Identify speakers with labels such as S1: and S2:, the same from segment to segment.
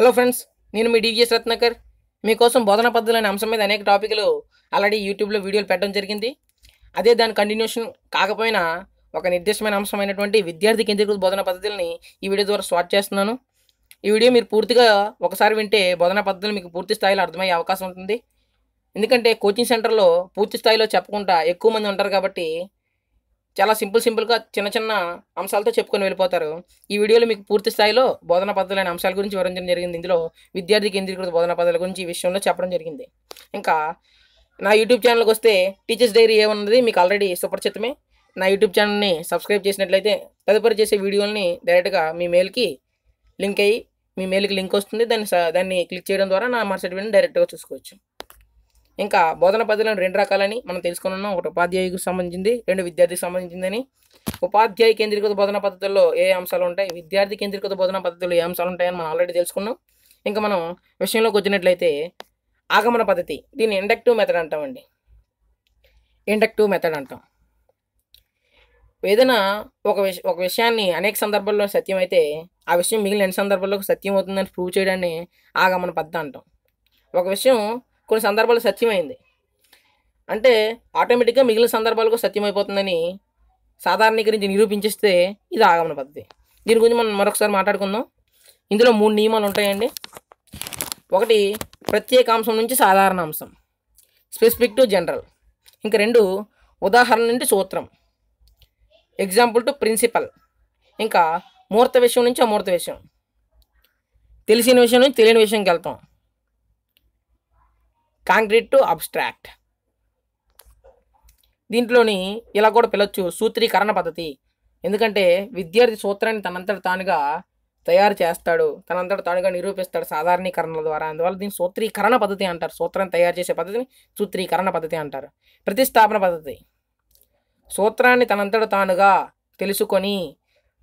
S1: hello friends నేను మీ DVS Ratnakar మీకోసం బోధన పద్ధతులు అనే అంశం మీద అనేక టాపిక్లు ఆల్రెడీ యూట్యూబ్లో వీడియోలు పెట్టడం జరిగింది అదే దాని కంటిన్యూషన్ కాకపోయినా ఒక నిర్దిష్టమైన అంశమైనటువంటి విద్యార్థి కేంద్రీకృత బోధన పద్ధతుల్ని ఈ వీడియో ద్వారా స్టార్ట్ చేస్తున్నాను ఈ వీడియో మీరు పూర్తిగా ఒకసారి వింటే బోధన పద్ధతులు మీకు పూర్తి స్థాయిలో అర్థమయ్యే అవకాశం ఉంటుంది ఎందుకంటే కోచింగ్ సెంటర్లో పూర్తి స్థాయిలో చెప్పకుండా ఎక్కువ మంది ఉంటారు కాబట్టి చాలా సింపుల్ సింపుల్గా చిన్న చిన్న అంశాలతో చెప్పుకొని వెళ్ళిపోతారు ఈ వీడియోలో మీకు పూర్తి స్థాయిలో బోధనా పద్ధతులైన అంశాల గురించి వివరించడం జరిగింది ఇందులో విద్యార్థి కేంద్రీకృత బోధన పద్ధతుల గురించి ఈ విషయంలో చెప్పడం జరిగింది ఇంకా నా యూట్యూబ్ ఛానల్కి వస్తే టీచర్స్ డైరీ ఏమన్నది మీకు ఆల్రెడీ సుపరిచితమే నా యూట్యూబ్ ఛానల్ని సబ్స్క్రైబ్ చేసినట్లయితే తదుపరి చేసే వీడియోల్ని డైరెక్ట్గా మీ మెయిల్కి లింక్ అయ్యి మీ మెయిల్కి లింక్ వస్తుంది దాన్ని దాన్ని క్లిక్ చేయడం ద్వారా నా మరుసటి డైరెక్ట్గా చూసుకోవచ్చు ఇంకా బోధన పద్ధతులను రెండు రకాలని మనం తెలుసుకున్నాం ఒకటి ఉపాధ్యాయుకు సంబంధించింది రెండు విద్యార్థికి సంబంధించిందని ఉపాధ్యాయ కేంద్రీకృత బోధన పద్ధతుల్లో ఏ అంశాలు ఉంటాయి విద్యార్థి కేంద్రీకృత బోధన పద్ధతులు ఏ అంశాలు ఉంటాయని మనం ఆల్రెడీ తెలుసుకున్నాం ఇంకా మనం విషయంలోకి వచ్చినట్లయితే ఆగమన పద్ధతి దీన్ని ఇండక్టివ్ మెథడ్ అంటామండి ఇండక్టివ్ మెథడ్ అంటాం ఏదైనా ఒక విష ఒక విషయాన్ని అనేక సందర్భాల్లో సత్యం అయితే ఆ విషయం మిగిలిన ఎన్ని సందర్భాల్లో సత్యం అవుతుందని ప్రూవ్ చేయడాన్ని ఆగమన పద్ధతి అంటాం ఒక విషయం కొన్ని సందర్భాలు సత్యమైంది అంటే ఆటోమేటిక్గా మిగిలిన సందర్భాలకు సత్యమైపోతుందని సాధారణీకరించి నిరూపించిస్తే ఇది ఆగమన పద్ధతి దీని గురించి మనం మరొకసారి మాట్లాడుకుందాం ఇందులో మూడు నియమాలు ఉంటాయండి ఒకటి ప్రత్యేక అంశం నుంచి సాధారణ అంశం స్పెసిఫిక్ టు జనరల్ ఇంకా రెండు ఉదాహరణ నుండి సూత్రం ఎగ్జాంపుల్ టు ప్రిన్సిపల్ ఇంకా మూర్త విషయం నుంచి అమూర్త విషయం తెలిసిన విషయం నుంచి తెలియని విషయంకి వెళ్తాం కాంక్రీట్ టు అబ్స్ట్రాక్ట్ దీంట్లోని ఇలా కూడా పిలవచ్చు సూత్రీకరణ పద్ధతి ఎందుకంటే విద్యార్థి సూత్రాన్ని తనంతట తానుగా తయారు చేస్తాడు తనంతట తానుగా నిరూపిస్తాడు సాధారణీకరణల ద్వారా అందువల్ల దీన్ని సూత్రీకరణ పద్ధతి అంటారు సూత్రాన్ని తయారు చేసే పద్ధతిని సూత్రీకరణ పద్ధతి అంటారు ప్రతిష్టాపన పద్ధతి సూత్రాన్ని తనంతట తానుగా తెలుసుకొని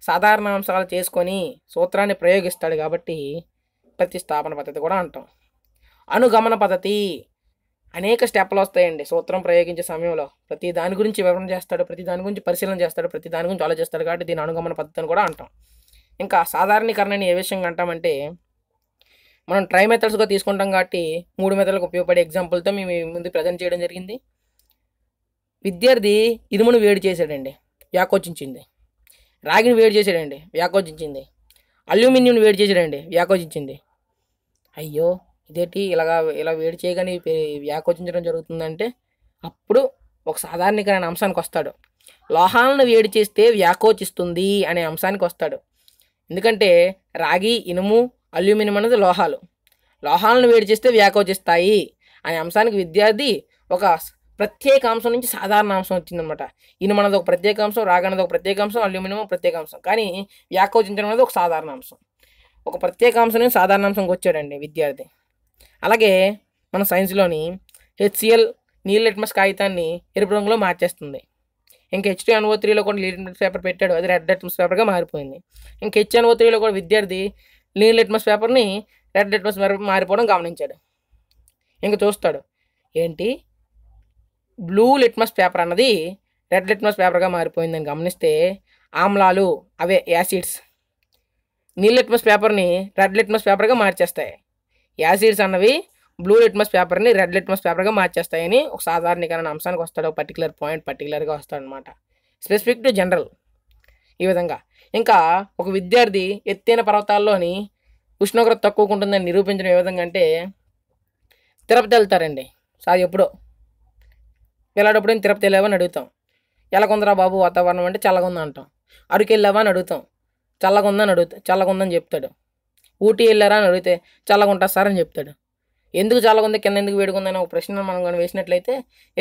S1: సాధారణ అంశాలు చేసుకొని సూత్రాన్ని ప్రయోగిస్తాడు కాబట్టి ప్రతిష్టాపన పద్ధతి కూడా అంటాం అనుగమన పద్ధతి అనేక స్టెప్లు వస్తాయండి సూత్రం ప్రయోగించే సమయంలో ప్రతి దాని గురించి వివరణ చేస్తాడు ప్రతి దాని గురించి పరిశీలన చేస్తాడు ప్రతి దాని గురించి ఆలోచిస్తాడు కాబట్టి దీని అనుగమన పద్ధతిని కూడా అంటాం ఇంకా సాధారణీకరణని ఏ విషయంగా అంటామంటే మనం ట్రై మెథడ్స్గా తీసుకుంటాం కాబట్టి మూడు మెథడ్లకు ఉపయోగపడే ఎగ్జాంపుల్తో మేము ముందు ప్రజెంట్ చేయడం జరిగింది విద్యార్థి ఇనుమును వేడి చేశాడండి వ్యాకోచించింది రాగిని వేడి చేశాడండి వ్యాకోచించింది అల్యూమినియంని వేడి చేశాడండి వ్యాకోచించింది అయ్యో ఇదేంటి ఇలాగా ఇలా వేడి చేయగానే వ్యాకోచించడం జరుగుతుందంటే అప్పుడు ఒక సాధారణీకరణ అంశానికి వస్తాడు లోహాలను వేడి చేస్తే వ్యాకోచిస్తుంది అనే అంశానికి వస్తాడు ఎందుకంటే రాగి ఇనుము అల్యూమినియం అనేది లోహాలు లోహాలను వేడి చేస్తే వ్యాకోచిస్తాయి అనే అంశానికి విద్యార్థి ఒక ప్రత్యేక అంశం నుంచి సాధారణ అంశం వచ్చిందనమాట ఇనుము అనేది ఒక ప్రత్యేక అంశం రాగి అనేది ఒక ప్రత్యేక అంశం అల్యూమినియం ప్రత్యేక అంశం కానీ వ్యాకోచించడం అనేది ఒక సాధారణ అంశం ఒక ప్రత్యేక అంశం నుంచి సాధారణ అంశంకి వచ్చాడండి విద్యార్థి అలాగే మన సైన్స్లోని హెచ్సిఎల్ నీల్ లిట్మస్ కాగితాన్ని ఎరుపు రంగులో మార్చేస్తుంది ఇంకా హెచ్ టూ ఎన్ఓ త్రీలో కూడా లీడ్ లిట్మస్ పేపర్ పెట్టాడు అది రెడ్ లిట్మస్ పేపర్గా మారిపోయింది ఇంకా హెచ్ ఎన్ఓ త్రీలో కూడా విద్యార్థి నీల్ లిట్మస్ పేపర్ని రెడ్ లిట్మస్ మారిపోవడం గమనించాడు ఇంకా చూస్తాడు ఏంటి బ్లూ లిట్మస్ పేపర్ అన్నది రెడ్ లిట్మస్ పేపర్గా మారిపోయిందని గమనిస్తే ఆమ్లాలు అవే యాసిడ్స్ నీళ్ళ లిట్మస్ పేపర్ని రెడ్ లిట్మస్ పేపర్గా మార్చేస్తాయి యాసిడ్స్ అన్నవి బ్లూ లిట్మస్ పేపర్ని రెడ్ లిట్మస్ పేపర్గా మార్చేస్తాయని ఒక సాధారణీకరణ అంశానికి వస్తాడు ఒక పర్టికులర్ పాయింట్ పర్టికులర్గా వస్తాడు అనమాట స్పెసిఫిక్ టు జనరల్ ఈ విధంగా ఇంకా ఒక విద్యార్థి ఎత్తైన పర్వతాల్లోని ఉష్ణోగ్రత తక్కువగా ఉంటుందని నిరూపించడం ఏ విధంగా అంటే తిరుపతి వెళ్తారండి సార్ ఎప్పుడో వెళ్ళేటప్పుడు తిరుపతి వెళ్ళావా అని అడుగుతాం ఎలా కొందరా బాబు వాతావరణం అంటే చల్లగా ఉందా అంటాం అరుకు వెళ్ళావా అని అడుగుతాం చల్లగా ఉందని అడుగుతా చల్లగా ఉందని చెప్తాడు ఊటీ వెళ్ళారా అని అడిగితే ఉంటుంది సార్ అని చెప్తాడు ఎందుకు ఉంది కింద ఎందుకు వేడుకుందని ఒక ప్రశ్న మనం కానీ వేసినట్లయితే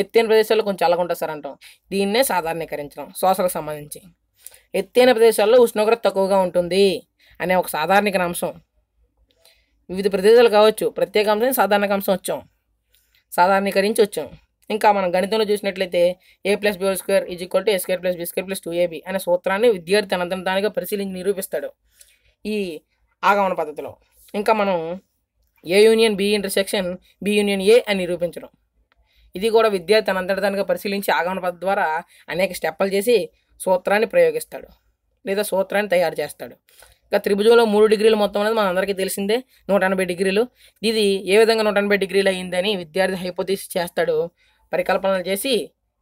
S1: ఎత్తైన ప్రదేశాల్లో కొంచెం చల్లగుంటా సార్ అంటాం దీన్నే సాధారణీకరించడం శ్వాసకు సంబంధించి ఎత్తైన ప్రదేశాల్లో ఉష్ణోగ్రత తక్కువగా ఉంటుంది అనే ఒక సాధారణీకరణ అంశం వివిధ ప్రదేశాలు కావచ్చు ప్రత్యేక అంశం సాధారణ అంశం వచ్చాం సాధారణీకరించి వచ్చాం ఇంకా మనం గణితంలో చూసినట్లయితే A plus B whole square is equal to A square plus B square plus two A B అనే సూత్రాన్ని విద్యార్థి అనంతరం దానిగా పరిశీలించి నిరూపిస్తాడు ఈ ఆగమన పద్ధతిలో ఇంకా మనం A union B intersection B union A అని నిరూపించడం ఇది కూడా విద్యార్థి తనంతటిదానిగా పరిశీలించి ఆగమన పద్ధతి ద్వారా అనేక స్టెప్పులు చేసి సూత్రాన్ని ప్రయోగిస్తాడు లేదా సూత్రాన్ని తయారు చేస్తాడు ఇంకా త్రిభుజంలో మూడు డిగ్రీలు మొత్తం అనేది మన అందరికీ తెలిసిందే నూట ఎనభై డిగ్రీలు ఇది ఏ విధంగా నూట ఎనభై డిగ్రీలు అయ్యిందని విద్యార్థి హైపోతీస్ చేస్తాడు పరికల్పనలు చేసి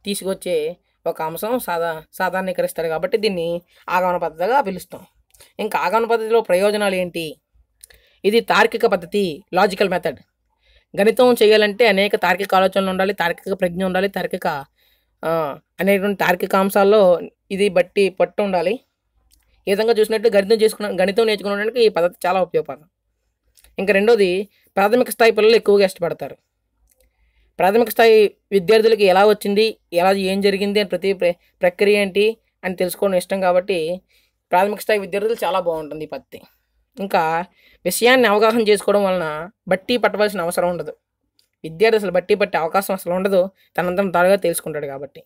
S1: తీసుకొచ్చే ఒక అంశం సాధా సాధారణీకరిస్తాడు కాబట్టి దీన్ని ఆగమన పద్ధతిగా పిలుస్తాం ఇంకా ఆగమన పద్ధతిలో ప్రయోజనాలు ఏంటి ఇది తార్కిక పద్ధతి లాజికల్ మెథడ్ గణితం చేయాలంటే అనేక తార్కిక ఆలోచనలు ఉండాలి తార్కిక ప్రజ్ఞ ఉండాలి తార్కిక అనేటువంటి తార్కిక అంశాల్లో ఇది బట్టి పట్టు ఉండాలి ఈ విధంగా చూసినట్టు గణితం చేసుకున్న గణితం నేర్చుకోవడానికి ఈ పద్ధతి చాలా ఉపయోగపడదు ఇంకా రెండోది ప్రాథమిక స్థాయి పిల్లలు ఎక్కువగా ఇష్టపడతారు ప్రాథమిక స్థాయి విద్యార్థులకి ఎలా వచ్చింది ఎలా ఏం జరిగింది అని ప్రతి ప్రక్రియ ఏంటి అని తెలుసుకోవడం ఇష్టం కాబట్టి ప్రాథమిక స్థాయి విద్యార్థులు చాలా బాగుంటుంది ఈ పత్తి ఇంకా విషయాన్ని అవగాహన చేసుకోవడం వలన బట్టి పట్టవలసిన అవసరం ఉండదు విద్యార్థి అసలు బట్టి పట్టే అవకాశం అసలు ఉండదు తనంతరం దానిగా తెలుసుకుంటాడు కాబట్టి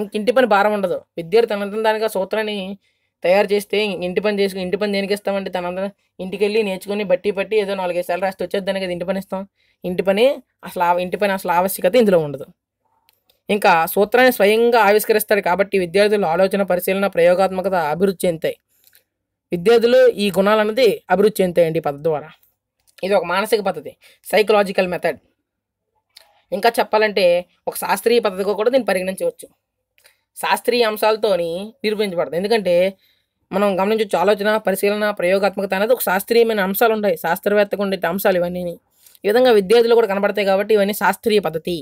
S1: ఇంక ఇంటి పని భారం ఉండదు విద్యార్థి తనంతరం దానిగా సూత్రాన్ని తయారు చేస్తే ఇంటి పని చేసుకుని ఇంటి పని దేనికి ఇస్తామంటే తనందరం ఇంటికి వెళ్ళి నేర్చుకుని బట్టి పట్టి ఏదో నాలుగైదు సార్లు రాస్తే వచ్చేది దానికి ఇంటి పని ఇస్తాం ఇంటి పని అసలు ఇంటి పని అసలు ఆవశ్యకత ఇందులో ఉండదు ఇంకా సూత్రాన్ని స్వయంగా ఆవిష్కరిస్తాడు కాబట్టి విద్యార్థులు ఆలోచన పరిశీలన ప్రయోగాత్మకత అభివృద్ధి చెందుతాయి విద్యార్థులు ఈ గుణాలు అన్నది అభివృద్ధి చెందుతాయండి ఈ పద్ధతి ద్వారా ఇది ఒక మానసిక పద్ధతి సైకలాజికల్ మెథడ్ ఇంకా చెప్పాలంటే ఒక శాస్త్రీయ పద్ధతిగా కూడా దీన్ని పరిగణించవచ్చు శాస్త్రీయ అంశాలతోని నిరూపించబడతాయి ఎందుకంటే మనం గమనించవచ్చు ఆలోచన పరిశీలన ప్రయోగాత్మకత అనేది ఒక శాస్త్రీయమైన అంశాలు ఉంటాయి శాస్త్రవేత్తగా ఉండే అంశాలు ఇవన్నీ ఈ విధంగా విద్యార్థులు కూడా కనబడతాయి కాబట్టి ఇవన్నీ శాస్త్రీయ పద్ధతి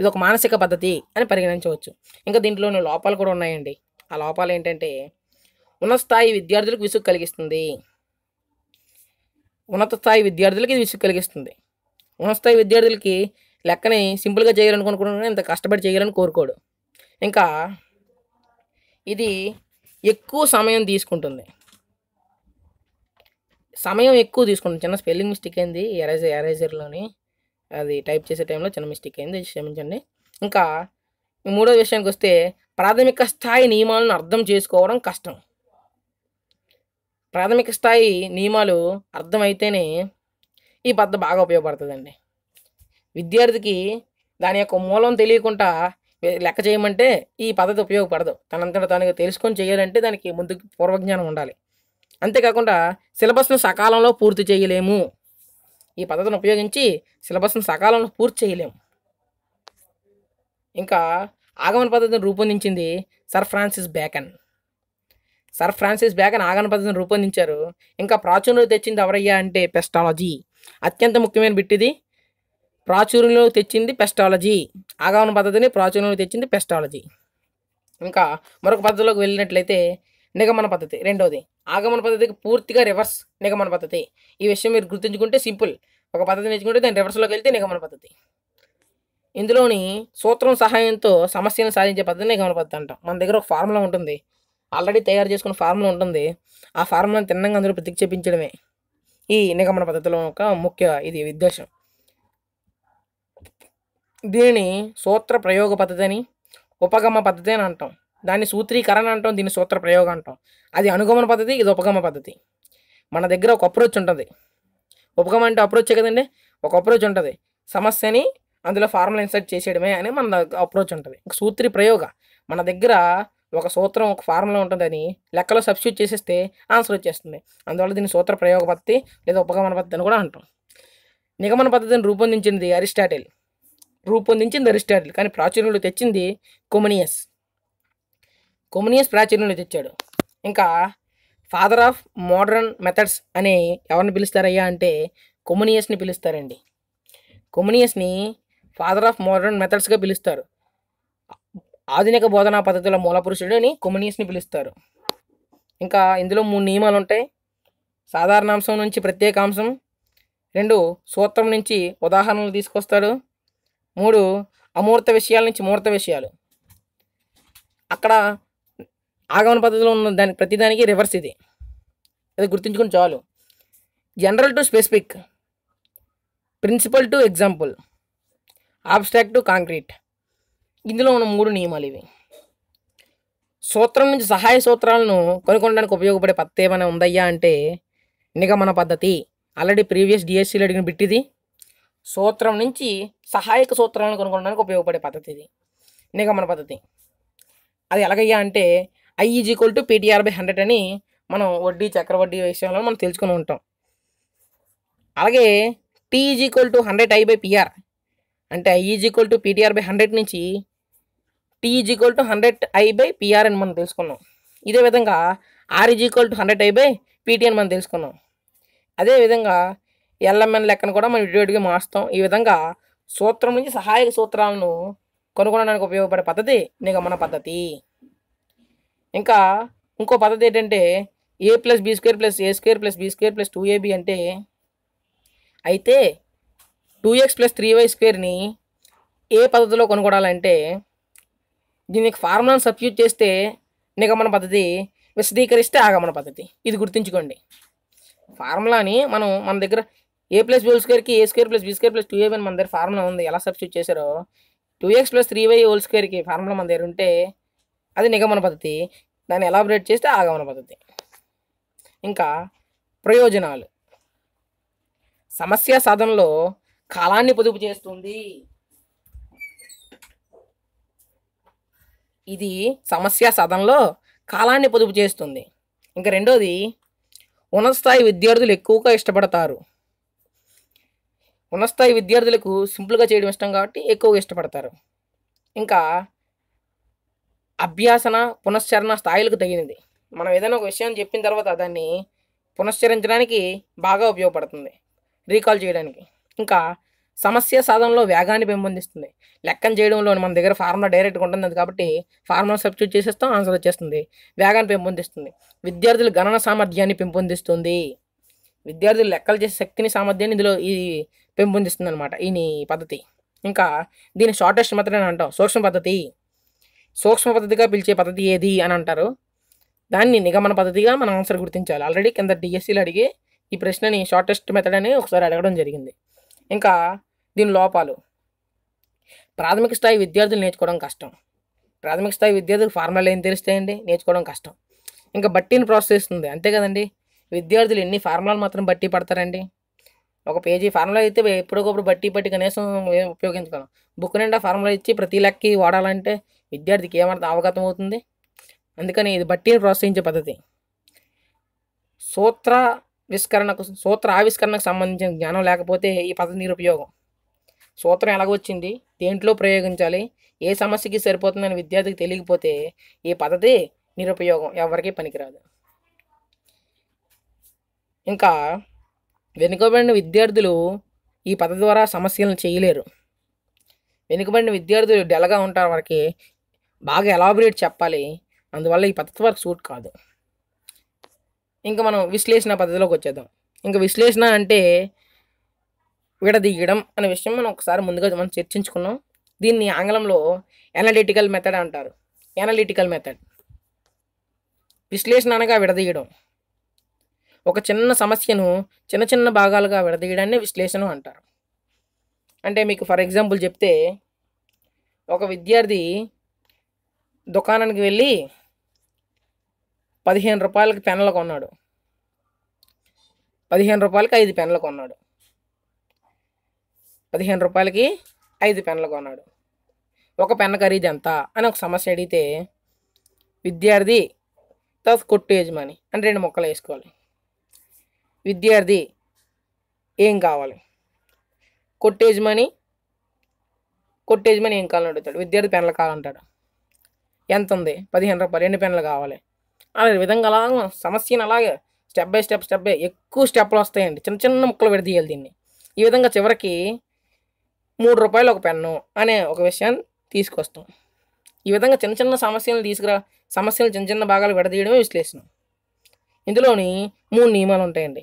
S1: ఇది ఒక మానసిక పద్ధతి అని పరిగణించవచ్చు ఇంకా దీంట్లోని లోపాలు కూడా ఉన్నాయండి ఆ లోపాలు ఏంటంటే ఉన్న స్థాయి విద్యార్థులకు విసుగు కలిగిస్తుంది ఉన్నత స్థాయి విద్యార్థులకి ఇది విసుగు కలిగిస్తుంది ఉన్నత స్థాయి విద్యార్థులకి లెక్కని సింపుల్గా చేయాలనుకునుకున్నా ఇంత కష్టపడి చేయాలని కోరుకోడు ఇంకా ఇది ఎక్కువ సమయం తీసుకుంటుంది సమయం ఎక్కువ తీసుకుంటుంది చిన్న స్పెల్లింగ్ మిస్టేక్ అయింది ఎరేజర్ ఎరేజర్లోని అది టైప్ చేసే టైంలో చిన్న మిస్టేక్ అయింది క్షమించండి ఇంకా మూడో విషయానికి వస్తే ప్రాథమిక స్థాయి నియమాలను అర్థం చేసుకోవడం కష్టం ప్రాథమిక స్థాయి నియమాలు అర్థమైతేనే ఈ పద్ధతి బాగా ఉపయోగపడుతుందండి విద్యార్థికి దాని యొక్క మూలం తెలియకుండా లెక్క చేయమంటే ఈ పద్ధతి ఉపయోగపడదు తనంతట తనకు తెలుసుకొని చేయాలంటే దానికి ముందుకు పూర్వజ్ఞానం ఉండాలి అంతేకాకుండా సిలబస్ను సకాలంలో పూర్తి చేయలేము ఈ పద్ధతిని ఉపయోగించి సిలబస్ను సకాలంలో పూర్తి చేయలేము ఇంకా ఆగమన పద్ధతిని రూపొందించింది Sir Francis Bacon Sir Francis Bacon ఆగమన పద్ధతిని రూపొందించారు ఇంకా ప్రాచుర్యంలో తెచ్చింది ఎవరయ్యా అంటే పెస్టాలజీ అత్యంత ముఖ్యమైన బిట్టిది ప్రాచుర్యంలో తెచ్చింది పెస్టాలజీ ఆగమన పద్ధతిని ప్రాచుర్యంలో తెచ్చింది పెస్టాలజీ ఇంకా మరొక పద్ధతిలోకి వెళ్ళినట్లయితే నిగమన పద్ధతి రెండోది ఆగమన పద్ధతికి పూర్తిగా రివర్స్ నిగమన పద్ధతి ఈ విషయం మీరు గుర్తుంచుకుంటే సింపుల్ ఒక పద్ధతి నేర్చుకుంటే దాని రివర్స్లోకి వెళ్తే నిగమన పద్ధతి ఇందులోని సూత్రం సహాయంతో సమస్యను సాధించే పద్ధతి నిగమన పద్ధతి అంటాం మన దగ్గర ఒక ఫార్ములా ఉంటుంది ఆల్రెడీ తయారు చేసుకున్న ఫార్ములా ఉంటుంది ఆ ఫార్ములాను తిన్నంగా అందరూ ప్రతిక్షేపించడమే ఈ నిగమన పద్ధతిలో ఒక ముఖ్య ఇది ఉద్దేశం దీనిని సూత్ర ప్రయోగ పద్ధతి అని ఉపగమ పద్ధతి అని అంటాం దాన్ని సూత్రీకరణ అంటాం దీన్ని సూత్ర ప్రయోగం అంటాం అది అనుగమన పద్ధతి ఇది ఉపగమ పద్ధతి మన దగ్గర ఒక అప్రోచ్ ఉంటుంది ఉపగమ అంటే అప్రోచ్ కదండి ఒక అప్రోచ్ ఉంటుంది సమస్యని అందులో ఫార్ములా ఇన్సర్ట్ చేసేయడమే అని మన అప్రోచ్ ఉంటుంది ఒక సూత్రి ప్రయోగ మన దగ్గర ఒక సూత్రం ఒక ఫార్ములా ఉంటుందని లెక్కలో సబ్స్టిట్యూట్ చేసేస్తే ఆన్సర్ వచ్చేస్తుంది అందువల్ల దీన్ని సూత్ర ప్రయోగ పద్ధతి లేదా ఉపగమన పద్ధతి అని కూడా అంటాం నిగమన పద్ధతిని రూపొందించింది అరిస్టాటిల్ రూపొందించింది అరిస్టాటిల్ కానీ ప్రాచుర్యంలో తెచ్చింది కొమనియస్ కొమ్యూనియస్ ప్రాచుర్యంలో తెచ్చాడు ఇంకా ఫాదర్ ఆఫ్ మోడర్న్ మెథడ్స్ అని ఎవరిని పిలుస్తారయ్యా అంటే కొమ్యూనియస్ని పిలుస్తారండి కొమ్యూనియస్ని ఫాదర్ ఆఫ్ మోడర్న్ మెథడ్స్గా పిలుస్తారు ఆధునిక బోధనా పద్ధతుల మూలపురుషుడు అని కొమ్యూనియస్ని పిలుస్తారు ఇంకా ఇందులో మూడు నియమాలు ఉంటాయి సాధారణ అంశం నుంచి ప్రత్యేక అంశం రెండు సూత్రం నుంచి ఉదాహరణలు తీసుకొస్తాడు మూడు అమూర్త విషయాల నుంచి మూర్త విషయాలు అక్కడ ఆగమన పద్ధతిలో ఉన్న దాని ప్రతిదానికి రివర్స్ ఇది అది గుర్తుంచుకుని చాలు general to specific principle to example abstract to concrete ఇందులో ఉన్న మూడు నియమాలు ఇవి సూత్రం నుంచి సహాయ సూత్రాలను కొనుక్కోవడానికి ఉపయోగపడే పద్ధతి ఏమైనా ఉందయ్యా అంటే నిగమన పద్ధతి ఆల్రెడీ ప్రీవియస్ డిఎస్సీలు అడిగిన బిట్టిది సూత్రం నుంచి సహాయక సూత్రాలను కొనుక్కోవడానికి ఉపయోగపడే పద్ధతి ఇది నిగమన పద్ధతి అది ఎలాగయ్యా అంటే I is equal to P T R by hundred అని మనం వడ్డీ చక్రవడ్డీ విషయంలో మనం తెలుసుకుని ఉంటాం అలాగే T is equal to hundred I by P R అంటే I is equal to P T R by hundred నుంచి T is equal to hundred I by P R అని మనం తెలుసుకున్నాం ఇదే విధంగా R is equal to hundred I by P T అని మనం తెలుసుకున్నాం అదేవిధంగా ఎల్ఎంఎన్ లెక్కను కూడా మనం విడివిడిగా మార్చుతాం ఈ విధంగా సూత్రం నుంచి సహాయక సూత్రాలను కనుగొనడానికి ఉపయోగపడే పద్ధతి నిగమన పద్ధతి ఇంకా ఇంకో పద్ధతి ఏంటంటే A plus B square plus A square plus B square plus two A B అంటే అయితే two x plus three y స్క్వేర్ని ఏ పద్ధతిలో కొనుగోడాలంటే దీనికి ఫార్ములాను సబ్స్ట్యూట్ చేస్తే నిగమన పద్ధతి విశదీకరిస్తే ఆగమన పద్ధతి ఇది గుర్తుంచుకోండి ఫార్ములాని మనం మన దగ్గర ఏ ప్లస్ బీ స్క్వేర్కి A square plus B square plus two A B అని మన దగ్గర ఫార్ములా ఉంది ఎలా సబ్స్ట్యూట్ చేశారో two x plus three y whole స్క్వేర్కి ఫార్ములా మన దగ్గర ఉంటే అది నిగమన పద్ధతి దాన్ని ఎలాబరేట్ చేస్తే ఆగమన పద్ధతి ఇంకా ప్రయోజనాలు సమస్య సాధనలో కాలాన్ని పొదుపు చేస్తుంది ఇది సమస్య సాధనలో కాలాన్ని పొదుపు చేస్తుంది ఇంకా రెండోది ఉన్నత స్థాయి విద్యార్థులు ఎక్కువగా ఇష్టపడతారు ఉన్నత స్థాయి విద్యార్థులకు సింపుల్గా చేయడం ఇష్టం కాబట్టి ఎక్కువగా ఇష్టపడతారు ఇంకా అభ్యాసన పునశ్చరణ స్థాయిలకు తగినది మనం ఏదైనా ఒక విషయం చెప్పిన తర్వాత దాన్ని పునశ్చరించడానికి బాగా ఉపయోగపడుతుంది రీకాల్ చేయడానికి ఇంకా సమస్య సాధనలో వేగాన్ని పెంపొందిస్తుంది లెక్కను చేయడంలో మన దగ్గర ఫార్ములా డైరెక్ట్గా ఉంటుంది కాబట్టి ఫార్ములా సబ్స్ట్యూట్ చేసేస్తాం ఆన్సర్ వచ్చేస్తుంది వేగాన్ని పెంపొందిస్తుంది విద్యార్థుల గణన సామర్థ్యాన్ని పెంపొందిస్తుంది విద్యార్థులు లెక్కలు చేసే శక్తిని సామర్థ్యాన్ని ఇందులో ఇది పెంపొందిస్తుంది అనమాట ఈ పద్ధతి ఇంకా దీని షార్టెస్ట్ మెథడ్ అని అంటాం సూక్ష్మ పద్ధతి సూక్ష్మ పద్ధతిగా పిలిచే పద్ధతి ఏది అని అంటారు దాన్ని నిగమన పద్ధతిగా మనం ఆన్సర్ గుర్తించాలి ఆల్రెడీ కింద డిఎస్సీలు అడిగి ఈ ప్రశ్నని షార్టెస్ట్ మెథడ్ అని ఒకసారి అడగడం జరిగింది ఇంకా దీని లోపాలు ప్రాథమిక స్థాయి విద్యార్థులు నేర్చుకోవడం కష్టం ప్రాథమిక స్థాయి విద్యార్థులు ఫార్ములా ఏం తెలుస్తాయండి నేర్చుకోవడం కష్టం ఇంకా బట్టీని ప్రాసెస్ చేస్తుంది అంతే కదండి విద్యార్థులు ఎన్ని ఫార్ములాలు మాత్రం బట్టి పడతారండి ఒక పేజీ ఫార్ములా అయితే ఎప్పుడొకప్పుడు బట్టి పట్టి కనీసం ఉపయోగించగలం బుక్ నిండా ఫార్ములా ఇచ్చి ప్రతి లెక్కి వాడాలంటే విద్యార్థికి ఏమర్థం అవగతం అవుతుంది అందుకని ఇది బట్టిని ప్రోత్సహించే పద్ధతి సూత్ర విస్కరణకు సూత్ర ఆవిష్కరణకు సంబంధించిన జ్ఞానం లేకపోతే ఈ పద్ధతి నిరుపయోగం సూత్రం వచ్చింది దేంట్లో ప్రయోగించాలి ఏ సమస్యకి సరిపోతుందని విద్యార్థికి తెలియకపోతే ఈ పద్ధతి నిరుపయోగం ఎవరికీ పనికిరాదు ఇంకా వెనుకబడిన విద్యార్థులు ఈ పద్ధతి ద్వారా సమస్యలను చేయలేరు వెనుకబడిన విద్యార్థులు డెలగా ఉంటారు వారికి బాగా ఎలాబరేట్ చెప్పాలి అందువల్ల ఈ పద్ధతి వరకు సూట్ కాదు ఇంకా మనం విశ్లేషణ పద్ధతిలోకి వచ్చేద్దాం ఇంకా విశ్లేషణ అంటే విడదీయడం అనే విషయం మనం ఒకసారి ముందుగా మనం చర్చించుకున్నాం దీన్ని ఆంగ్లంలో ఎనలిటికల్ మెథడ్ అంటారు ఎనలిటికల్ మెథడ్ విశ్లేషణ అనగా విడదీయడం ఒక చిన్న సమస్యను చిన్న చిన్న భాగాలుగా విడదీయడాన్ని విశ్లేషణ అంటారు అంటే మీకు ఫర్ ఎగ్జాంపుల్ చెప్తే ఒక విద్యార్థి దుకాణానికి వెళ్ళి పదిహేను రూపాయలకి పెన్నులు కొన్నాడు పదిహేను రూపాయలకి ఐదు పెన్నులు కొన్నాడు పదిహేను రూపాయలకి ఐదు పెన్నులు కొన్నాడు ఒక పెన్న ఖరీదు ఎంత అని ఒక సమస్య అడిగితే విద్యార్థి తర్వాత కొట్టు యజమాని అని రెండు మొక్కలు వేసుకోవాలి విద్యార్థి ఏం కావాలి కొట్టు యజమాని కొట్టు యజమాని ఏం కావాలని అడుగుతాడు విద్యార్థి పెన్నులు కావాలంటాడు ఎంత ఉంది పదిహేను రూపాయలు రెండు పెన్నులు కావాలి అదే విధంగా అలా సమస్యను అలాగే step by step step by ఎక్కువ స్టెప్లు వస్తాయండి చిన్న చిన్న ముక్కలు విడదీయాలి దీన్ని ఈ విధంగా చివరికి మూడు రూపాయలు ఒక పెన్ను అనే ఒక విషయాన్ని తీసుకొస్తాం ఈ విధంగా చిన్న చిన్న సమస్యలను తీసుకురా సమస్యలు చిన్న చిన్న భాగాలు విడదీయడమే విశ్లేషణ ఇందులోని మూడు నియమాలు ఉంటాయండి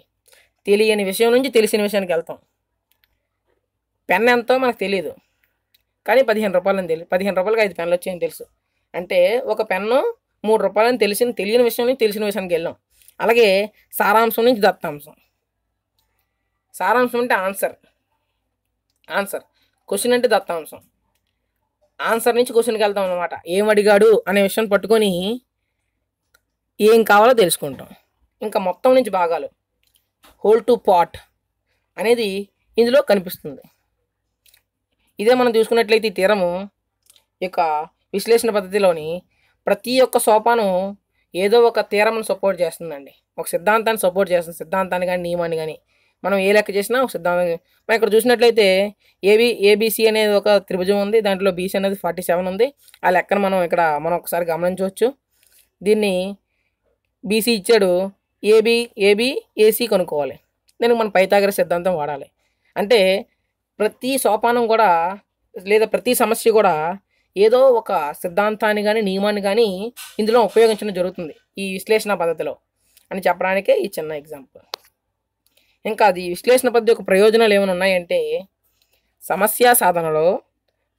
S1: తెలియని విషయం నుంచి తెలిసిన విషయానికి వెళ్తాం పెన్ ఎంతో మనకు తెలియదు కానీ పదిహేను రూపాయలని తెలియదు పదిహేను రూపాయలకి ఐదు పెన్నులు వచ్చాయని తెలుసు అంటే ఒక పెన్ను మూడు రూపాయలని తెలిసిన తెలియని విషయం తెలిసిన విషయానికి వెళ్ళాం అలాగే సారాంశం నుంచి దత్తాంశం సారాంశం అంటే ఆన్సర్ ఆన్సర్ క్వశ్చన్ అంటే దత్తాంశం ఆన్సర్ నుంచి క్వశ్చన్కి వెళ్తాం అనమాట ఏం అడిగాడు అనే విషయం పట్టుకొని ఏం కావాలో తెలుసుకుంటాం ఇంకా మొత్తం నుంచి భాగాలు హోల్ టు పాట్ అనేది ఇందులో కనిపిస్తుంది ఇదే మనం చూసుకున్నట్లయితే ఈ తీరము ఇక విశ్లేషణ పద్ధతిలోని ప్రతి ఒక్క సోపానం ఏదో ఒక తీరమును సపోర్ట్ చేస్తుందండి ఒక సిద్ధాంతాన్ని సపోర్ట్ చేస్తుంది సిద్ధాంతాన్ని కానీ నియమాన్ని కానీ మనం ఏ లెక్క చేసినా ఒక సిద్ధాంతం మనం ఇక్కడ చూసినట్లయితే ఏబి ఏబిసి అనేది ఒక త్రిభుజం ఉంది దాంట్లో బీసీ అనేది ఫార్టీ సెవెన్ ఉంది ఆ లెక్కను మనం ఇక్కడ మనం ఒకసారి గమనించవచ్చు దీన్ని బీసీ ఇచ్చాడు ఏబి ఏబి ఏసీ కనుక్కోవాలి దానికి మనం పైతాగర సిద్ధాంతం వాడాలి అంటే ప్రతి సోపానం కూడా లేదా ప్రతి సమస్య కూడా ఏదో ఒక సిద్ధాంతాన్ని కానీ నియమాన్ని కానీ ఇందులో ఉపయోగించడం జరుగుతుంది ఈ విశ్లేషణ పద్ధతిలో అని చెప్పడానికే ఈ చిన్న ఎగ్జాంపుల్ ఇంకా అది విశ్లేషణ పద్ధతి యొక్క ప్రయోజనాలు ఏమైనా ఉన్నాయంటే సమస్య సాధనలో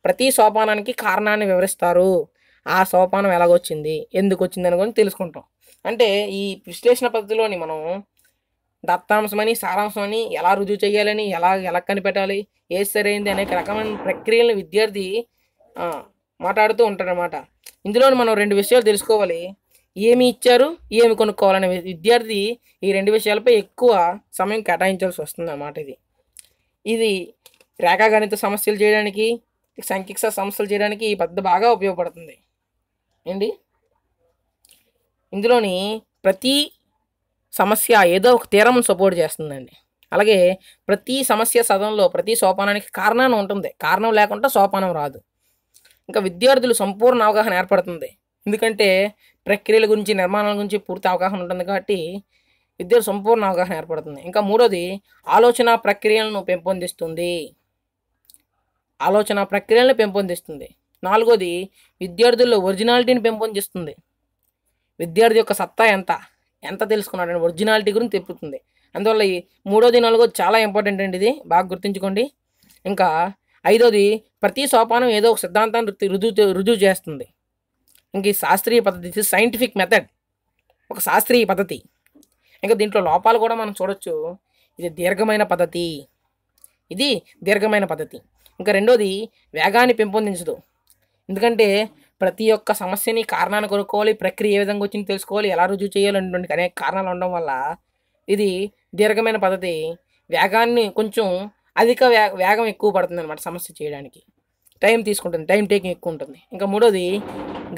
S1: ప్రతి సోపానానికి కారణాన్ని వివరిస్తారు ఆ సోపానం ఎలాగొచ్చింది ఎందుకు వచ్చింది అని కూడా తెలుసుకుంటాం అంటే ఈ విశ్లేషణ పద్ధతిలోని మనం దత్తాంశమని సారాంశమని ఎలా రుజువు చేయాలని ఎలా ఎలా కనిపెట్టాలి ఏది సరైంది అనేక రకమైన ప్రక్రియలను విద్యార్థి మాట్లాడుతూ ఉంటారనమాట ఇందులో మనం రెండు విషయాలు తెలుసుకోవాలి ఏమి ఇచ్చారు ఏమి కొనుక్కోవాలనే విద్యార్థి ఈ రెండు విషయాలపై ఎక్కువ సమయం కేటాయించాల్సి వస్తుంది అన్నమాట ఇది ఇది రేఖాగణిత సమస్యలు చేయడానికి సంఖ్యక సమస్యలు చేయడానికి ఈ పద్ధతి బాగా ఉపయోగపడుతుంది ఏంటి ఇందులోని ప్రతి సమస్య ఏదో ఒక తీరం సపోర్ట్ చేస్తుందండి అలాగే ప్రతి సమస్య సదంలో ప్రతి సోపానానికి కారణాన్ని ఉంటుంది కారణం లేకుండా సోపానం రాదు ఇంకా విద్యార్థులు సంపూర్ణ అవగాహన ఏర్పడుతుంది ఎందుకంటే ప్రక్రియల గురించి నిర్మాణాల గురించి పూర్తి అవగాహన ఉంటుంది కాబట్టి విద్యార్థులు సంపూర్ణ అవగాహన ఏర్పడుతుంది ఇంకా మూడోది ఆలోచన ప్రక్రియలను పెంపొందిస్తుంది ఆలోచన ప్రక్రియలను పెంపొందిస్తుంది నాలుగోది విద్యార్థుల్లో ఒరిజినాలిటీని పెంపొందిస్తుంది విద్యార్థి యొక్క సత్తా ఎంత ఎంత తెలుసుకున్నాడు ఒరిజినాలిటీ గురించి తెలుపుతుంది అందువల్ల ఈ మూడోది నాలుగోది చాలా ఇంపార్టెంట్ అండి ఇది బాగా గుర్తుంచుకోండి ఇంకా ఐదోది ప్రతి సోపానం ఏదో ఒక సిద్ధాంతాన్ని రుజువు రుజువు చేస్తుంది ఇంక ఈ శాస్త్రీయ పద్ధతి సైంటిఫిక్ మెథడ్ ఒక శాస్త్రీయ పద్ధతి ఇంకా దీంట్లో లోపాలు కూడా మనం చూడొచ్చు ఇది దీర్ఘమైన పద్ధతి ఇది దీర్ఘమైన పద్ధతి ఇంకా రెండోది వేగాన్ని పెంపొందించదు ఎందుకంటే ప్రతి ఒక్క సమస్యని కారణాన్ని కొనుక్కోవాలి ప్రక్రియ ఏ విధంగా వచ్చింది తెలుసుకోవాలి ఎలా రుజువు చేయాలి అనేటువంటి అనేక కారణాలు ఉండడం వల్ల ఇది దీర్ఘమైన పద్ధతి వేగాన్ని కొంచెం అధిక వేగం ఎక్కువ పడుతుంది అనమాట సమస్య చేయడానికి టైం తీసుకుంటుంది టైం టేకింగ్ ఎక్కువ ఉంటుంది ఇంకా మూడోది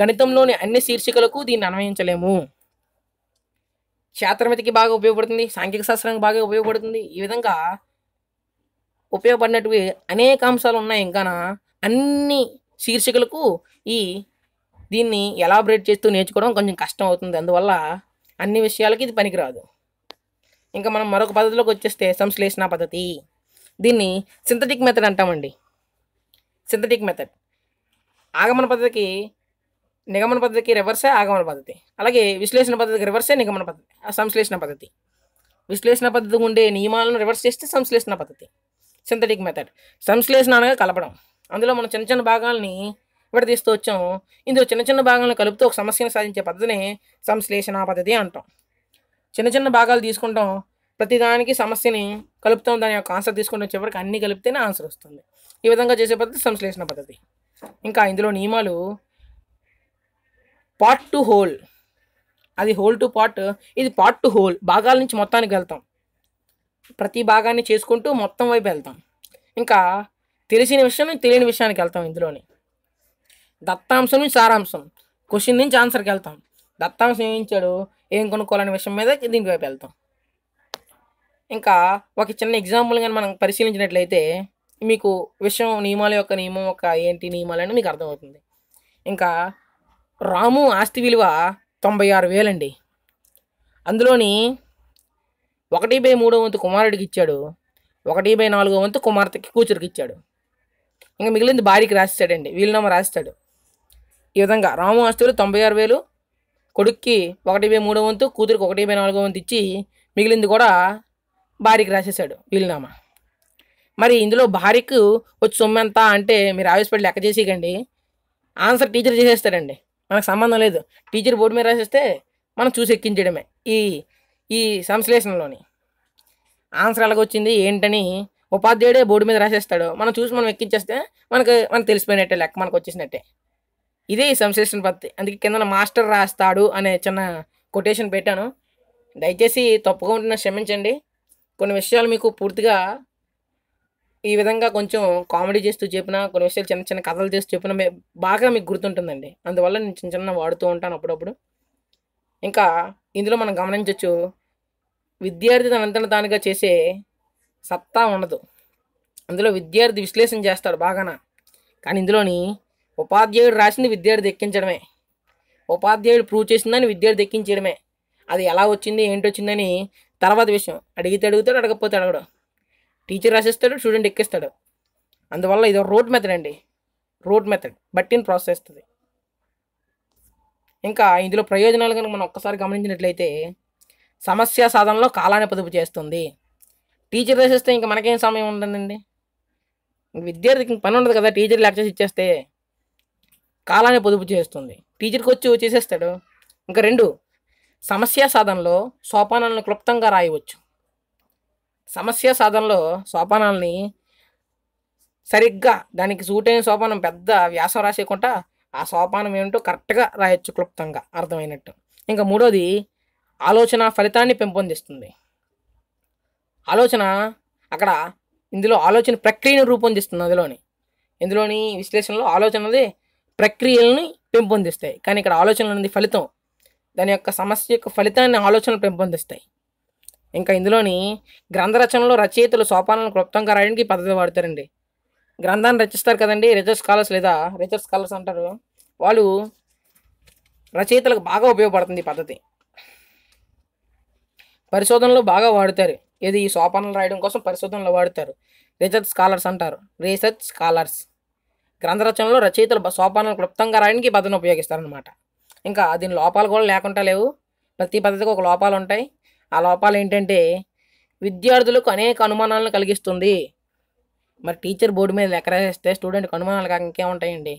S1: గణితంలోని అన్ని శీర్షికలకు దీన్ని అన్వయించలేము క్షేత్రమితికి బాగా ఉపయోగపడుతుంది సాంఘిక శాస్త్రానికి బాగా ఉపయోగపడుతుంది ఈ విధంగా ఉపయోగపడినటువంటి అనేక అంశాలు ఉన్నాయి ఇంకా అన్ని శీర్షికలకు ఈ దీన్ని ఎలాబరేట్ చేస్తూ నేర్చుకోవడం కొంచెం కష్టం అవుతుంది అందువల్ల అన్ని విషయాలకి ఇది పనికిరాదు ఇంకా మనం మరొక పద్ధతిలోకి వచ్చేస్తే సంశ్లేషణ పద్ధతి దీన్ని సింథటిక్ మెథడ్ అంటామండి సింథటిక్ మెథడ్ ఆగమన పద్ధతికి నిగమన పద్ధతికి రివర్సే ఆగమన పద్ధతి అలాగే విశ్లేషణ పద్ధతికి రివర్సే నిగమన పద్ధతి సంశ్లేషణ పద్ధతి విశ్లేషణ పద్ధతి ఉండే నియమాలను రివర్స్ చేస్తే సంశ్లేషణ పద్ధతి సింథటిక్ మెథడ్ సంశ్లేషణ అనగా కలపడం అందులో మనం చిన్న చిన్న భాగాలని విడదీస్తూ వచ్చాం ఇందులో చిన్న చిన్న భాగాలను కలుపుతూ ఒక సమస్యను సాధించే పద్ధతిని సంశ్లేషణ పద్ధతి అంటాం చిన్న చిన్న భాగాలు తీసుకుంటాం ప్రతిదానికి సమస్యని కలుపుతాం దాని యొక్క ఆన్సర్ తీసుకుని వచ్చేవరకు అన్నీ కలిపితేనే ఆన్సర్ వస్తుంది ఈ విధంగా చేసే పద్ధతి సంశ్లేషణ పద్ధతి ఇంకా ఇందులో నియమాలు పార్ట్ టు హోల్ అది హోల్ టు పార్ట్ ఇది పార్ట్ టు హోల్ భాగాల నుంచి మొత్తానికి వెళ్తాం ప్రతి భాగాన్ని చేసుకుంటూ మొత్తం వైపు వెళ్తాం ఇంకా తెలిసిన విషయం తెలియని విషయానికి వెళ్తాం ఇందులోని దత్తాంశం నుంచి సారాంశం క్వశ్చన్ నుంచి ఆన్సర్కి వెళ్తాం దత్తాంశం ఏం ఇచ్చాడు ఏం కొనుక్కోవాలనే విషయం మీద దీనికి వైపు వెళ్తాం ఇంకా ఒక చిన్న ఎగ్జాంపుల్ కానీ మనం పరిశీలించినట్లయితే మీకు విషయం నియమాల యొక్క నియమం యొక్క ఏంటి నియమాలని మీకు అర్థమవుతుంది ఇంకా రాము ఆస్తి విలువ తొంభై ఆరు వేలండి అందులోని ఒకటి బై మూడో వంతు కుమారుడికి ఇచ్చాడు ఒకటి బై నాలుగో వంతు కుమార్తెకి కూతురికి ఇచ్చాడు ఇంకా మిగిలింది భార్యకి రాసిస్తాడండి వీలునామా రాసిస్తాడు ఈ విధంగా రాము ఆస్తులు తొంభై ఆరు వేలు కొడుక్కి ఒకటి బై మూడో వంతు కూతురికి ఒకటి బై నాలుగో వంతు ఇచ్చి మిగిలింది కూడా భార్యకి రాసేసాడు వీలునామా మరి ఇందులో భార్యకు వచ్చి సొమ్ము ఎంత అంటే మీరు ఆవేశపడి లెక్క చేసేయకండి ఆన్సర్ టీచర్ చేసేస్తాడండి మనకు సంబంధం లేదు టీచర్ బోర్డు మీద రాసేస్తే మనం చూసి ఎక్కించడమే ఈ ఈ సంశ్లేషణలోని ఆన్సర్ వచ్చింది ఏంటని ఉపాధ్యాయుడే బోర్డు మీద రాసేస్తాడు మనం చూసి మనం ఎక్కించేస్తే మనకు మనకు తెలిసిపోయినట్టే లెక్క మనకు వచ్చేసినట్టే ఇదే ఈ సంశ్లేషణ పద్ధతి అందుకే కింద మాస్టర్ రాస్తాడు అనే చిన్న కొటేషన్ పెట్టాను దయచేసి తప్పుగా ఉంటున్నా క్షమించండి కొన్ని విషయాలు మీకు పూర్తిగా ఈ విధంగా కొంచెం కామెడీ చేస్తూ చెప్పినా కొన్ని విషయాలు చిన్న చిన్న కథలు చేస్తూ చెప్పినా బాగా మీకు గుర్తుంటుందండి అందువల్ల నేను చిన్న చిన్న వాడుతూ ఉంటాను అప్పుడప్పుడు ఇంకా ఇందులో మనం గమనించవచ్చు విద్యార్థి తనంతన దానిగా చేసే సత్తా ఉండదు అందులో విద్యార్థి విశ్లేషణ చేస్తాడు బాగానా కానీ ఇందులోని ఉపాధ్యాయుడు రాసింది విద్యార్థి ఎక్కించడమే ఉపాధ్యాయుడు ప్రూవ్ చేసిందని విద్యార్థి ఎక్కించడమే అది ఎలా వచ్చింది వచ్చిందని తర్వాత విషయం అడిగితే అడుగుతాడు అడగపోతే అడగడు టీచర్ రాసేస్తాడు స్టూడెంట్ ఎక్కిస్తాడు అందువల్ల ఇది రోడ్ మెథడ్ అండి రోడ్ మెథడ్ బట్టిని ప్రాసెస్ ఇంకా ఇందులో ప్రయోజనాలు కనుక మనం ఒక్కసారి గమనించినట్లయితే సమస్య సాధనలో కాలాన్ని పొదుపు చేస్తుంది టీచర్ రాసేస్తే ఇంకా మనకేం సమయం ఉండదండి విద్యార్థికి పని ఉండదు కదా టీచర్ లెక్చర్స్ ఇచ్చేస్తే కాలాన్ని పొదుపు చేస్తుంది టీచర్కి వచ్చి చేసేస్తాడు ఇంకా రెండు సమస్య సాధనలో సోపానాలను క్లుప్తంగా రాయవచ్చు సమస్య సాధనలో సోపానాలని సరిగ్గా దానికి సూటైన సోపానం పెద్ద వ్యాసం రాసేయకుండా ఆ సోపానం ఏమిటో కరెక్ట్గా రాయొచ్చు క్లుప్తంగా అర్థమైనట్టు ఇంకా మూడోది ఆలోచన ఫలితాన్ని పెంపొందిస్తుంది ఆలోచన అక్కడ ఇందులో ఆలోచన ప్రక్రియను రూపొందిస్తుంది అందులోని ఇందులోని విశ్లేషణలో ఆలోచనది ప్రక్రియలని పెంపొందిస్తాయి కానీ ఇక్కడ ఆలోచన అనేది ఫలితం దాని యొక్క సమస్య యొక్క ఫలితాన్ని ఆలోచనలు పెంపొందిస్తాయి ఇంకా ఇందులోని గ్రంథ రచనలో రచయితలు సోపానాలను క్లుప్తంగా రాయడానికి పద్ధతి వాడతారండి గ్రంథాన్ని రచిస్తారు కదండి రిజర్ స్కాలర్స్ లేదా రీసెర్చ్ స్కాలర్స్ అంటారు వాళ్ళు రచయితలకు బాగా ఉపయోగపడుతుంది ఈ పద్ధతి పరిశోధనలో బాగా వాడతారు ఇది సోపానాలు రాయడం కోసం పరిశోధనలో వాడతారు రీసెర్చ్ స్కాలర్స్ అంటారు రీసెర్చ్ స్కాలర్స్ గ్రంథ రచనలో రచయితలు సోపానాలు క్లుప్తంగా రాయడానికి పద్ధతిని ఉపయోగిస్తారనమాట ఇంకా దీని లోపాలు కూడా లేకుండా లేవు ప్రతి పద్ధతికి ఒక లోపాలు ఉంటాయి ఆ లోపాలు ఏంటంటే విద్యార్థులకు అనేక అనుమానాలను కలిగిస్తుంది మరి టీచర్ బోర్డు మీద ఎక్కరేస్తే స్టూడెంట్కి అనుమానాలు కాక ఇంకేముంటాయండి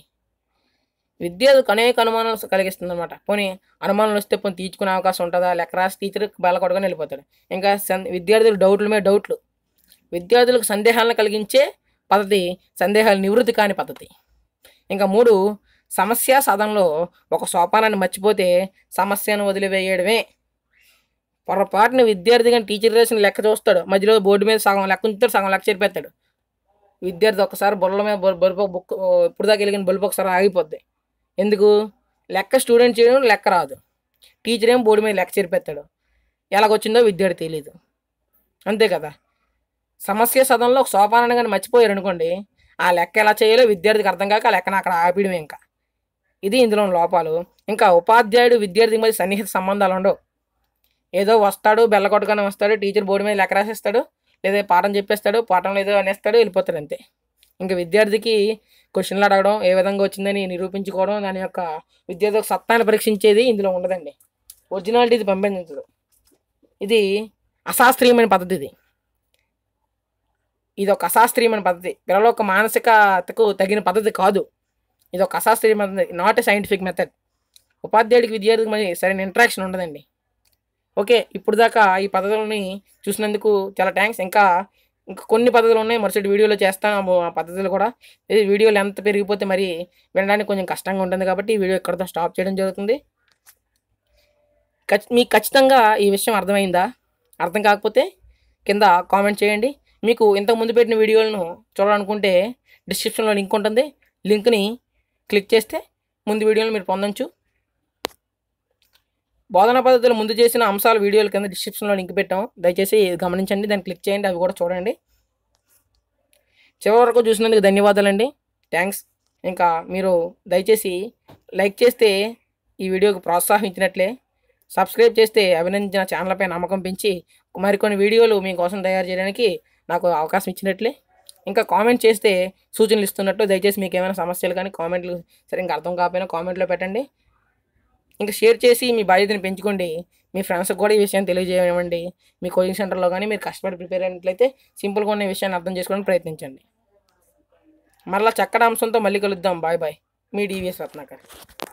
S1: విద్యార్థులకు అనేక అనుమానాలు కలిగిస్తుంది అనమాట పోనీ అనుమానాలు వస్తే పోనీ తీర్చుకునే అవకాశం ఉంటుందా టీచర్కి టీచర్ బలకొడగా వెళ్ళిపోతాడు ఇంకా విద్యార్థులు డౌట్ల మీద డౌట్లు విద్యార్థులకు సందేహాలను కలిగించే పద్ధతి సందేహాలు నివృత్తి కాని పద్ధతి ఇంకా మూడు సమస్య సదంలో ఒక సోపానాన్ని మర్చిపోతే సమస్యను వదిలివేయడమే పొరపాటున విద్యార్థి కానీ టీచర్ రేసిన లెక్క చూస్తాడు మధ్యలో బోర్డు మీద సగం లెక్క ఉంచుతాడు సగం లెక్క చేరిపెత్తాడు విద్యార్థి ఒకసారి బొల్ల మీద బల్బు బుక్ ఇప్పుడు దాకా వెళ్ళిన బల్బు ఒకసారి ఆగిపోద్ది ఎందుకు లెక్క స్టూడెంట్ చేయడం లెక్క రాదు టీచర్ ఏం బోర్డు మీద లెక్క చేరిపెత్తాడు ఎలాగొచ్చిందో విద్యార్థి తెలియదు అంతే కదా సమస్య సదంలో ఒక సోపానాన్ని కానీ మర్చిపోయారు అనుకోండి ఆ లెక్క ఎలా చేయాలో విద్యార్థికి అర్థం కాక ఆ లెక్కను అక్కడ ఆపిడమే ఇంకా ఇది ఇందులో లోపాలు ఇంకా ఉపాధ్యాయుడు విద్యార్థి మధ్య సన్నిహిత సంబంధాలు ఉండవు ఏదో వస్తాడు కొట్టుకొని వస్తాడు టీచర్ బోర్డు మీద లెక్క రాసేస్తాడు లేదా పాఠం చెప్పేస్తాడు పాఠం లేదో అనేస్తాడు వెళ్ళిపోతాడు అంతే ఇంకా విద్యార్థికి క్వశ్చన్లు అడగడం ఏ విధంగా వచ్చిందని నిరూపించుకోవడం దాని యొక్క విద్యార్థులకు సత్తాన్ని పరీక్షించేది ఇందులో ఉండదండి ఒరిజినాలిటీ ఇది పంపించదు ఇది అశాస్త్రీయమైన పద్ధతి ఇది ఇది ఒక అశాస్త్రీయమైన పద్ధతి పిల్లల ఒక మానసికతకు తగిన పద్ధతి కాదు ఇది ఒక అశాస్త్రీయ method not a scientific method ఉపాధ్యాయుడికి విద్యార్థికి మరి సరైన ఇంట్రాక్షన్ ఉండదండి ఓకే ఇప్పుడు దాకా ఈ పద్ధతులని చూసినందుకు చాలా థ్యాంక్స్ ఇంకా ఇంకా కొన్ని పద్ధతులు ఉన్నాయి మరుసటి వీడియోలో చేస్తాను ఆ పద్ధతులు కూడా ఇది వీడియో లెంత్ పెరిగిపోతే మరి వినడానికి కొంచెం కష్టంగా ఉంటుంది కాబట్టి ఈ వీడియో ఎక్కడితో స్టాప్ చేయడం జరుగుతుంది మీకు ఖచ్చితంగా ఈ విషయం అర్థమైందా అర్థం కాకపోతే కింద కామెంట్ చేయండి మీకు ఇంతకుముందు పెట్టిన వీడియోలను చూడాలనుకుంటే డిస్క్రిప్షన్లో లింక్ ఉంటుంది లింక్ని క్లిక్ చేస్తే ముందు వీడియోలు మీరు పొందొచ్చు బోధనా పద్ధతులు ముందు చేసిన అంశాలు వీడియోల కింద డిస్క్రిప్షన్లో లింక్ పెట్టాము దయచేసి గమనించండి దాన్ని క్లిక్ చేయండి అవి కూడా చూడండి చివరి వరకు చూసినందుకు ధన్యవాదాలండి థ్యాంక్స్ ఇంకా మీరు దయచేసి లైక్ చేస్తే ఈ వీడియోకి ప్రోత్సాహించినట్లే సబ్స్క్రైబ్ చేస్తే అభినందించిన ఛానల్పై నమ్మకం పెంచి మరికొన్ని వీడియోలు మీకోసం తయారు చేయడానికి నాకు అవకాశం ఇచ్చినట్లే ఇంకా కామెంట్ చేస్తే సూచనలు ఇస్తున్నట్టు దయచేసి మీకు ఏమైనా సమస్యలు కానీ కామెంట్లు సరే ఇంకా అర్థం కాకపోయినా కామెంట్లో పెట్టండి ఇంకా షేర్ చేసి మీ బాధ్యతను పెంచుకోండి మీ ఫ్రెండ్స్కి కూడా ఈ విషయాన్ని తెలియజేయనివ్వండి మీ కోచింగ్ సెంటర్లో కానీ మీరు కష్టపడి ప్రిపేర్ అయినట్లయితే సింపుల్గా ఉన్న విషయాన్ని అర్థం చేసుకోవడం ప్రయత్నించండి మరలా చక్కటి అంశంతో మళ్ళీ కలుద్దాం బాయ్ బాయ్ మీ డీవీఎస్ రత్నాకర్